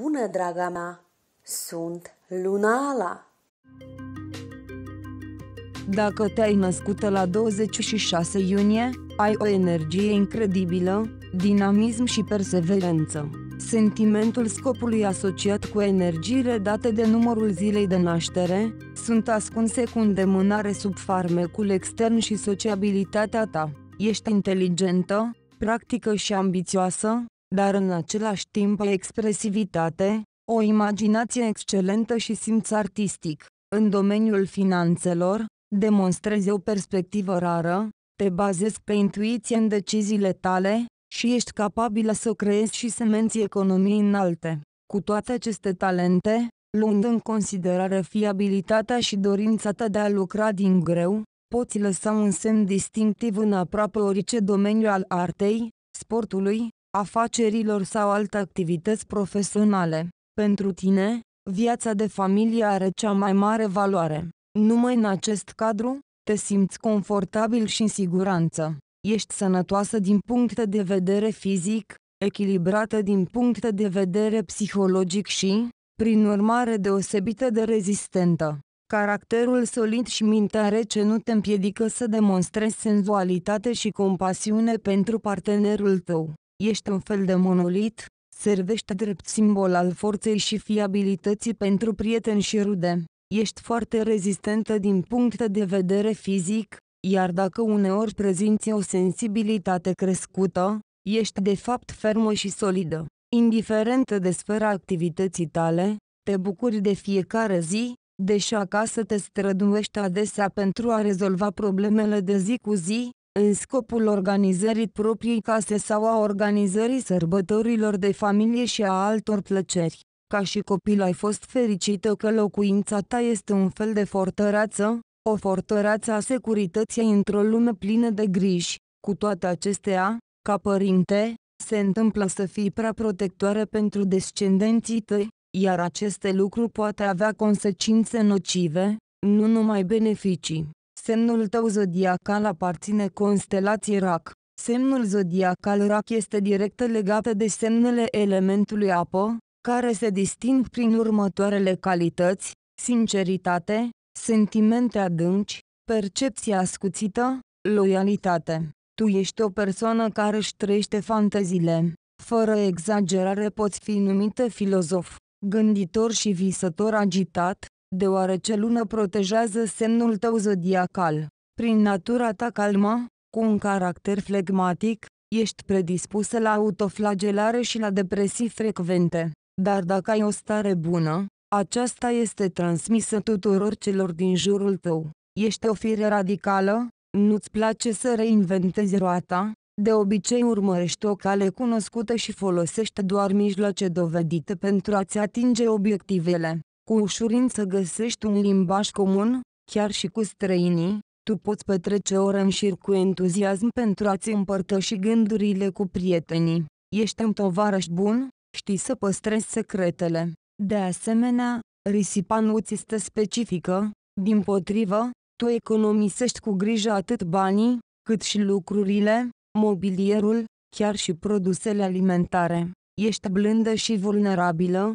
bună, draga mea! Sunt Lunala! Dacă te-ai născut la 26 iunie, ai o energie incredibilă, dinamism și perseverență. Sentimentul scopului asociat cu energiile date de numărul zilei de naștere, sunt ascunse cu îndemânare sub farmecul extern și sociabilitatea ta. Ești inteligentă, practică și ambițioasă, dar în același timp o expresivitate, o imaginație excelentă și simț artistic. În domeniul finanțelor, demonstrezi o perspectivă rară, te bazezi pe intuiție în deciziile tale și ești capabilă să creezi și să menții economii înalte. Cu toate aceste talente, luând în considerare fiabilitatea și dorința ta de a lucra din greu, poți lăsa un semn distinctiv în aproape orice domeniu al artei, sportului, afacerilor sau alte activități profesionale. Pentru tine, viața de familie are cea mai mare valoare. Numai în acest cadru, te simți confortabil și în siguranță. Ești sănătoasă din punct de vedere fizic, echilibrată din punct de vedere psihologic și, prin urmare deosebită de rezistentă. Caracterul solid și mintea rece nu te împiedică să demonstrezi senzualitate și compasiune pentru partenerul tău. Ești un fel de monolit, servește drept simbol al forței și fiabilității pentru prieteni și rude. Ești foarte rezistentă din punct de vedere fizic, iar dacă uneori prezinți o sensibilitate crescută, ești de fapt fermă și solidă. Indiferent de sfera activității tale, te bucuri de fiecare zi, deși acasă te străduiești adesea pentru a rezolva problemele de zi cu zi, în scopul organizării propriei case sau a organizării sărbătorilor de familie și a altor plăceri. Ca și copil ai fost fericită că locuința ta este un fel de fortăreață, o fortăreață a securității într-o lume plină de griji. Cu toate acestea, ca părinte, se întâmplă să fii prea protectoare pentru descendenții tăi, iar aceste lucruri poate avea consecințe nocive, nu numai beneficii. Semnul tău zodiacal aparține constelației RAC. Semnul zodiacal RAC este direct legat de semnele elementului apă, care se disting prin următoarele calități, sinceritate, sentimente adânci, percepție ascuțită, loialitate. Tu ești o persoană care își trăiește fanteziile. Fără exagerare poți fi numită filozof, gânditor și visător agitat, deoarece Luna protejează semnul tău zodiacal. Prin natura ta calmă, cu un caracter flegmatic, ești predispusă la autoflagelare și la depresii frecvente. Dar dacă ai o stare bună, aceasta este transmisă tuturor celor din jurul tău. Ești o fire radicală, nu-ți place să reinventezi roata, de obicei urmărești o cale cunoscută și folosești doar mijloace dovedite pentru a-ți atinge obiectivele. Cu ușurință găsești un limbaj comun, chiar și cu străinii, tu poți petrece ore în șir cu entuziasm pentru a-ți împărtăși gândurile cu prietenii. Ești un tovarăș bun, știi să păstrezi secretele. De asemenea, risipa nu ți este specifică, din potrivă, tu economisești cu grijă atât banii, cât și lucrurile, mobilierul, chiar și produsele alimentare. Ești blândă și vulnerabilă,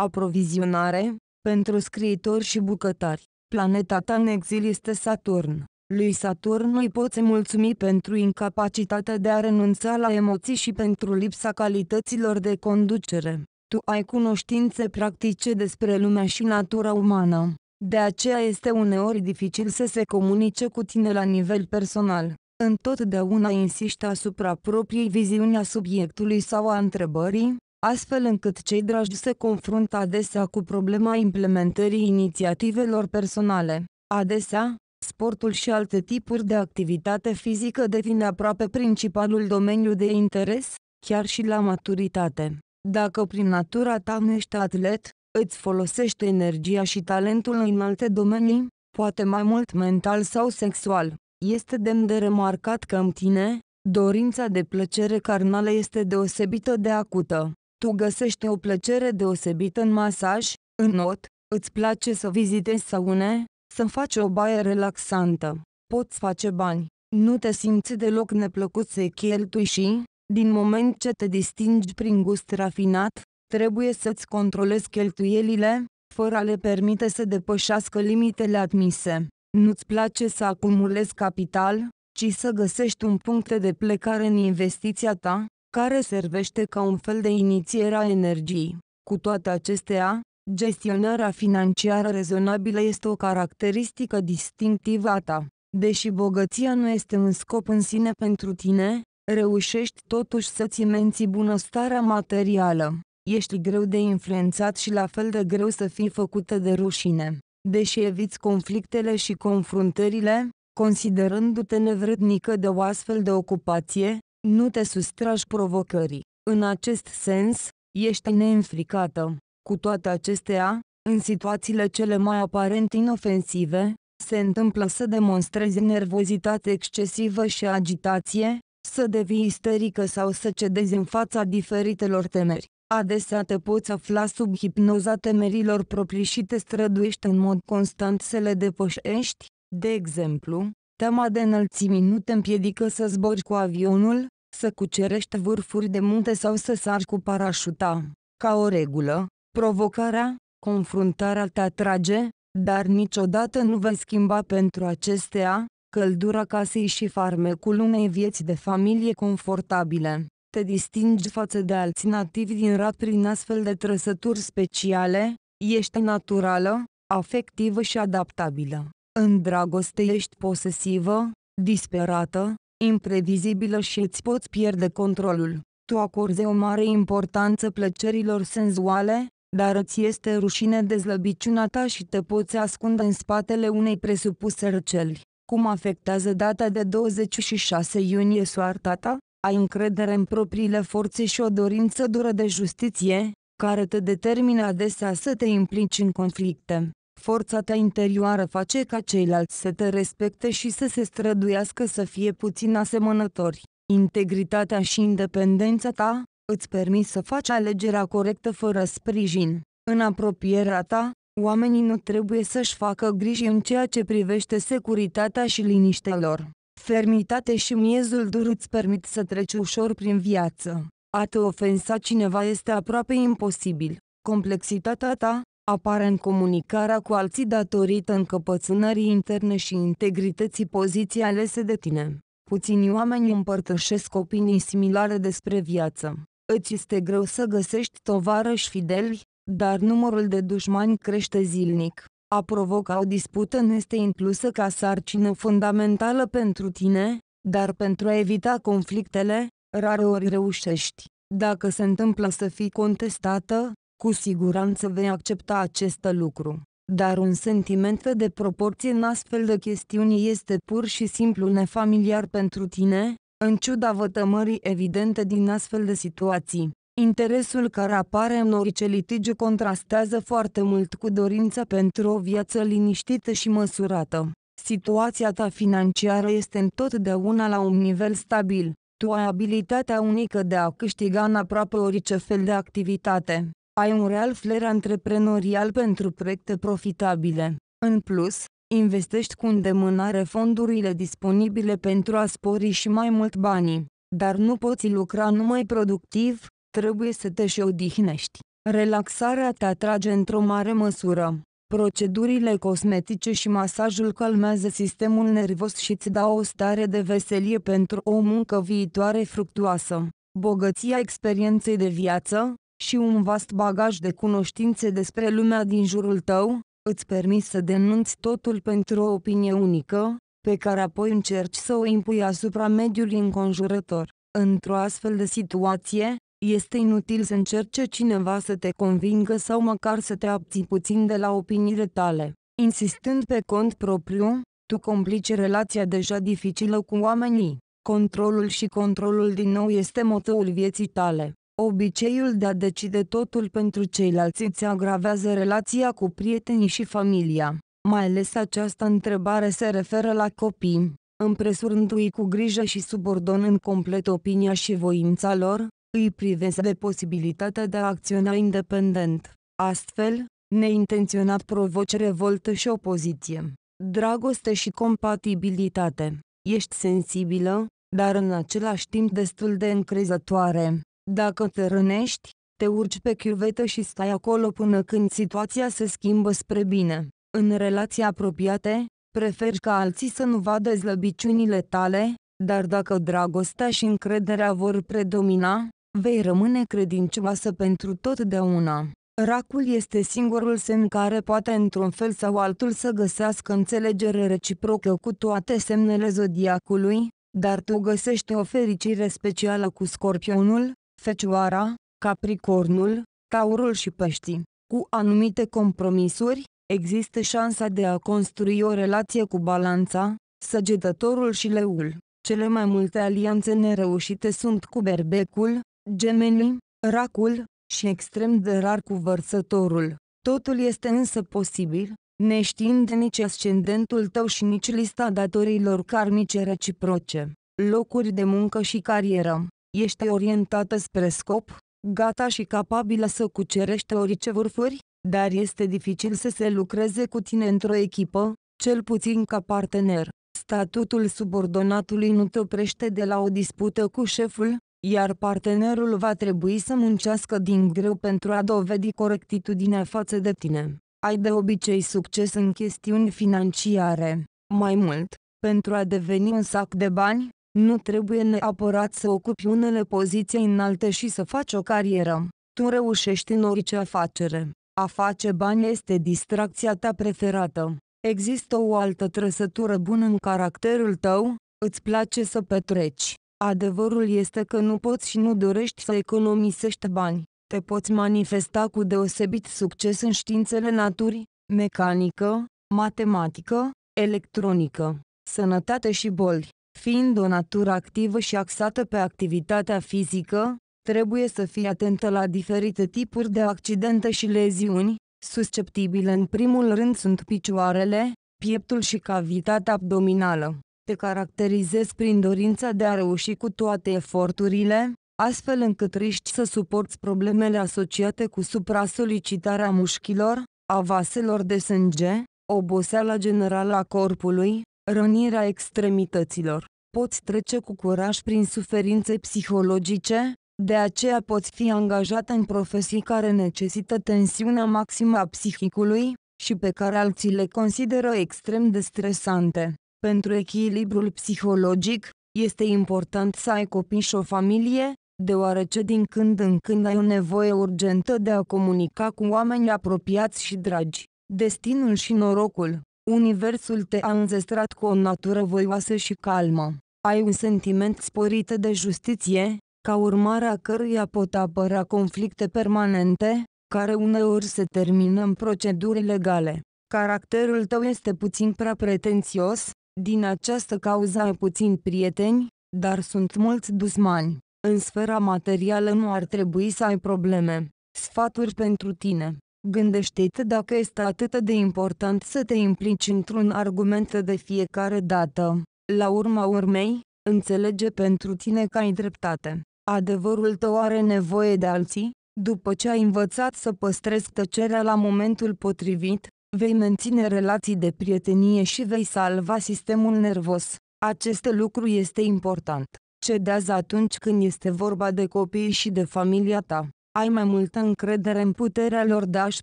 Aprovizionare, pentru scriitori și bucătari, planeta ta în exil este Saturn. Lui Saturn îi poți mulțumi pentru incapacitatea de a renunța la emoții și pentru lipsa calităților de conducere. Tu ai cunoștințe practice despre lumea și natura umană. De aceea este uneori dificil să se comunice cu tine la nivel personal. Întotdeauna insiști asupra propriei viziuni a subiectului sau a întrebării, astfel încât cei dragi se confruntă adesea cu problema implementării inițiativelor personale. Adesea, sportul și alte tipuri de activitate fizică devin aproape principalul domeniu de interes, chiar și la maturitate. Dacă prin natura ta nu ești atlet, îți folosești energia și talentul în alte domenii, poate mai mult mental sau sexual. Este demn de remarcat că în tine, dorința de plăcere carnală este deosebită de acută. Tu găsești o plăcere deosebită în masaj, în not, îți place să vizitezi saune, să faci o baie relaxantă, poți face bani, nu te simți deloc neplăcut să cheltui și, din moment ce te distingi prin gust rafinat, trebuie să-ți controlezi cheltuielile, fără a le permite să depășească limitele admise. Nu-ți place să acumulezi capital, ci să găsești un punct de plecare în investiția ta, care servește ca un fel de inițiere a energiei. Cu toate acestea, gestionarea financiară rezonabilă este o caracteristică distinctivă a ta. Deși bogăția nu este un scop în sine pentru tine, reușești totuși să-ți menții bunăstarea materială. Ești greu de influențat și la fel de greu să fii făcută de rușine. Deși eviți conflictele și confruntările, considerându-te nevrednică de o astfel de ocupație, nu te sustragi provocării. În acest sens, ești neînfricată. Cu toate acestea, în situațiile cele mai aparent inofensive, se întâmplă să demonstrezi nervozitate excesivă și agitație, să devii isterică sau să cedezi în fața diferitelor temeri. Adesea te poți afla sub hipnoza temerilor proprii și te străduiești în mod constant să le depășești, de exemplu, Teama de înălțimi nu te împiedică să zbori cu avionul, să cucerești vârfuri de munte sau să sari cu parașuta. Ca o regulă, provocarea, confruntarea te atrage, dar niciodată nu vei schimba pentru acestea, căldura casei și farmecul unei vieți de familie confortabile. Te distingi față de alți nativi din rat prin astfel de trăsături speciale, ești naturală, afectivă și adaptabilă. În dragoste ești posesivă, disperată, imprevizibilă și îți poți pierde controlul. Tu acorzi o mare importanță plăcerilor senzuale, dar îți este rușine de slăbiciunea ta și te poți ascunde în spatele unei presupuse răceli. Cum afectează data de 26 iunie soarta ta? Ai încredere în propriile forțe și o dorință dură de justiție, care te determină adesea să te implici în conflicte. Forța ta interioară face ca ceilalți să te respecte și să se străduiască să fie puțin asemănători. Integritatea și independența ta îți permit să faci alegerea corectă fără sprijin. În apropierea ta, oamenii nu trebuie să-și facă griji în ceea ce privește securitatea și liniștea lor. Fermitate și miezul dur îți permit să treci ușor prin viață. A te ofensa cineva este aproape imposibil. Complexitatea ta, apare în comunicarea cu alții datorită încăpățânării interne și integrității poziției alese de tine. Puțini oameni împărtășesc opinii similare despre viață. Îți este greu să găsești tovarăși fideli, dar numărul de dușmani crește zilnic. A provoca o dispută nu este inclusă ca sarcină fundamentală pentru tine, dar pentru a evita conflictele, rareori reușești. Dacă se întâmplă să fii contestată, cu siguranță vei accepta acest lucru. Dar un sentiment de proporție în astfel de chestiuni este pur și simplu nefamiliar pentru tine, în ciuda vătămării evidente din astfel de situații. Interesul care apare în orice litigiu contrastează foarte mult cu dorința pentru o viață liniștită și măsurată. Situația ta financiară este întotdeauna la un nivel stabil. Tu ai abilitatea unică de a câștiga în aproape orice fel de activitate ai un real flair antreprenorial pentru proiecte profitabile. În plus, investești cu îndemânare fondurile disponibile pentru a spori și mai mult banii, dar nu poți lucra numai productiv, trebuie să te și odihnești. Relaxarea te atrage într-o mare măsură. Procedurile cosmetice și masajul calmează sistemul nervos și îți dau o stare de veselie pentru o muncă viitoare fructuoasă. Bogăția experienței de viață, și un vast bagaj de cunoștințe despre lumea din jurul tău, îți permis să denunți totul pentru o opinie unică, pe care apoi încerci să o impui asupra mediului înconjurător. Într-o astfel de situație, este inutil să încerce cineva să te convingă sau măcar să te abții puțin de la opiniile tale. Insistând pe cont propriu, tu complici relația deja dificilă cu oamenii. Controlul și controlul din nou este motoul vieții tale. Obiceiul de a decide totul pentru ceilalți îți agravează relația cu prietenii și familia. Mai ales această întrebare se referă la copii, împresurându-i cu grijă și subordonând complet opinia și voința lor, îi privesc de posibilitatea de a acționa independent. Astfel, neintenționat provoci revoltă și opoziție. Dragoste și compatibilitate. Ești sensibilă, dar în același timp destul de încrezătoare. Dacă te rănești, te urci pe chiuvetă și stai acolo până când situația se schimbă spre bine. În relații apropiate, preferi ca alții să nu vadă zlăbiciunile tale, dar dacă dragostea și încrederea vor predomina, vei rămâne credincioasă pentru totdeauna. Racul este singurul semn care poate într-un fel sau altul să găsească înțelegere reciprocă cu toate semnele zodiacului, dar tu găsești o fericire specială cu scorpionul, Fecioara, Capricornul, Taurul și Peștii. Cu anumite compromisuri, există șansa de a construi o relație cu balanța, săgetătorul și leul. Cele mai multe alianțe nereușite sunt cu berbecul, gemenii, racul și extrem de rar cu vărsătorul. Totul este însă posibil, neștiind nici ascendentul tău și nici lista datorilor karmice reciproce, locuri de muncă și carieră. Ești orientată spre scop, gata și capabilă să cucerești orice vârfuri, dar este dificil să se lucreze cu tine într-o echipă, cel puțin ca partener. Statutul subordonatului nu te oprește de la o dispută cu șeful, iar partenerul va trebui să muncească din greu pentru a dovedi corectitudinea față de tine. Ai de obicei succes în chestiuni financiare. Mai mult, pentru a deveni un sac de bani, nu trebuie neapărat să ocupi unele poziții înalte și să faci o carieră. Tu reușești în orice afacere. A face bani este distracția ta preferată. Există o altă trăsătură bună în caracterul tău, îți place să petreci. Adevărul este că nu poți și nu dorești să economisești bani. Te poți manifesta cu deosebit succes în științele naturii, mecanică, matematică, electronică, sănătate și boli. Fiind o natură activă și axată pe activitatea fizică, trebuie să fii atentă la diferite tipuri de accidente și leziuni, susceptibile în primul rând sunt picioarele, pieptul și cavitatea abdominală. Te caracterizezi prin dorința de a reuși cu toate eforturile, astfel încât riști să suporți problemele asociate cu supra-solicitarea mușchilor, a vaselor de sânge, oboseala generală a corpului, rănirea extremităților. Poți trece cu curaj prin suferințe psihologice, de aceea poți fi angajat în profesii care necesită tensiunea maximă a psihicului și pe care alții le consideră extrem de stresante. Pentru echilibrul psihologic, este important să ai copii și o familie, deoarece din când în când ai o nevoie urgentă de a comunica cu oameni apropiați și dragi. Destinul și norocul Universul te-a înzestrat cu o natură voioasă și calmă. Ai un sentiment sporit de justiție, ca urmare a căruia pot apăra conflicte permanente, care uneori se termină în proceduri legale. Caracterul tău este puțin prea pretențios, din această cauză ai puțin prieteni, dar sunt mulți dusmani. În sfera materială nu ar trebui să ai probleme. Sfaturi pentru tine Gândește-te dacă este atât de important să te implici într-un argument de fiecare dată. La urma urmei, înțelege pentru tine că ai dreptate. Adevărul tău are nevoie de alții, după ce ai învățat să păstrezi tăcerea la momentul potrivit, vei menține relații de prietenie și vei salva sistemul nervos. Acest lucru este important. Cedează atunci când este vorba de copii și de familia ta. Ai mai multă încredere în puterea lor de a-și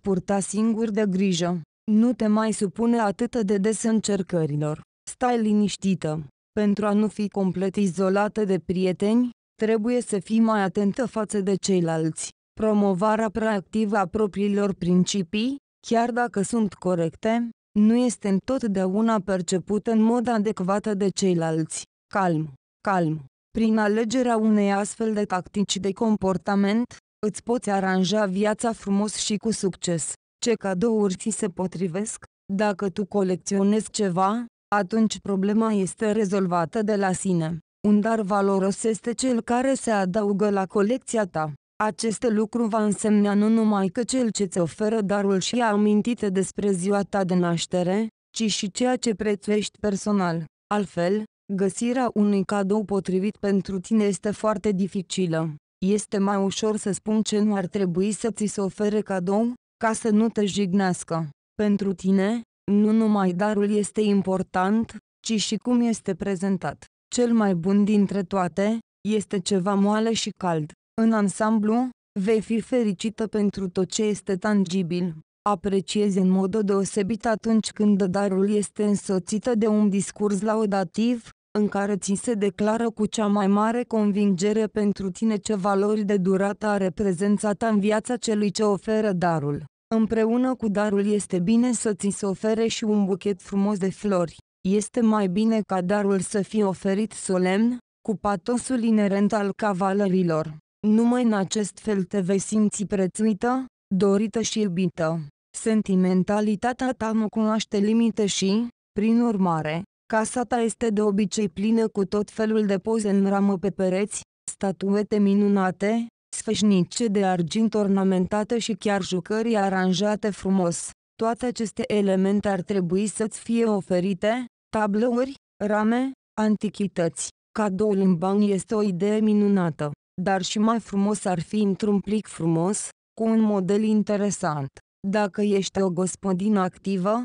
purta singur de grijă. Nu te mai supune atât de des încercărilor. Stai liniștită. Pentru a nu fi complet izolată de prieteni, trebuie să fii mai atentă față de ceilalți. Promovarea proactivă a propriilor principii, chiar dacă sunt corecte, nu este întotdeauna percepută în mod adecvat de ceilalți. Calm, calm. Prin alegerea unei astfel de tactici de comportament, Îți poți aranja viața frumos și cu succes. Ce cadouri ți se potrivesc? Dacă tu colecționezi ceva, atunci problema este rezolvată de la sine. Un dar valoros este cel care se adaugă la colecția ta. Acest lucru va însemna nu numai că cel ce ți oferă darul și-a amintite despre ziua ta de naștere, ci și ceea ce prețuiești personal. Altfel, găsirea unui cadou potrivit pentru tine este foarte dificilă. Este mai ușor să spun ce nu ar trebui să ți se ofere cadou, ca să nu te jignească. Pentru tine, nu numai darul este important, ci și cum este prezentat. Cel mai bun dintre toate, este ceva moale și cald. În ansamblu, vei fi fericită pentru tot ce este tangibil. Apreciezi în mod deosebit atunci când darul este însoțită de un discurs laudativ, în care ți se declară cu cea mai mare convingere pentru tine ce valori de durată are prezența ta în viața celui ce oferă darul. Împreună cu darul este bine să ți se ofere și un buchet frumos de flori. Este mai bine ca darul să fie oferit solemn, cu patosul inerent al cavalerilor. Numai în acest fel te vei simți prețuită, dorită și iubită. Sentimentalitatea ta nu cunoaște limite și, prin urmare, Casa ta este de obicei plină cu tot felul de poze în ramă pe pereți, statuete minunate, sfășnice de argint ornamentate și chiar jucării aranjate frumos. Toate aceste elemente ar trebui să-ți fie oferite, tablouri, rame, antichități. Cadoul în bani este o idee minunată, dar și mai frumos ar fi într-un plic frumos, cu un model interesant. Dacă ești o gospodină activă,